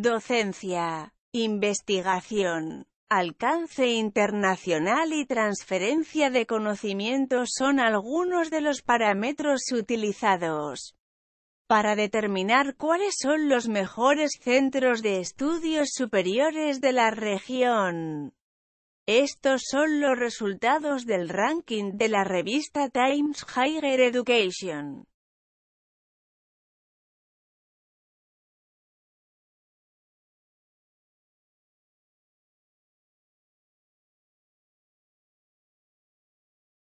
Docencia. Investigación. Alcance internacional y transferencia de conocimientos son algunos de los parámetros utilizados para determinar cuáles son los mejores centros de estudios superiores de la región. Estos son los resultados del ranking de la revista Times Higher Education.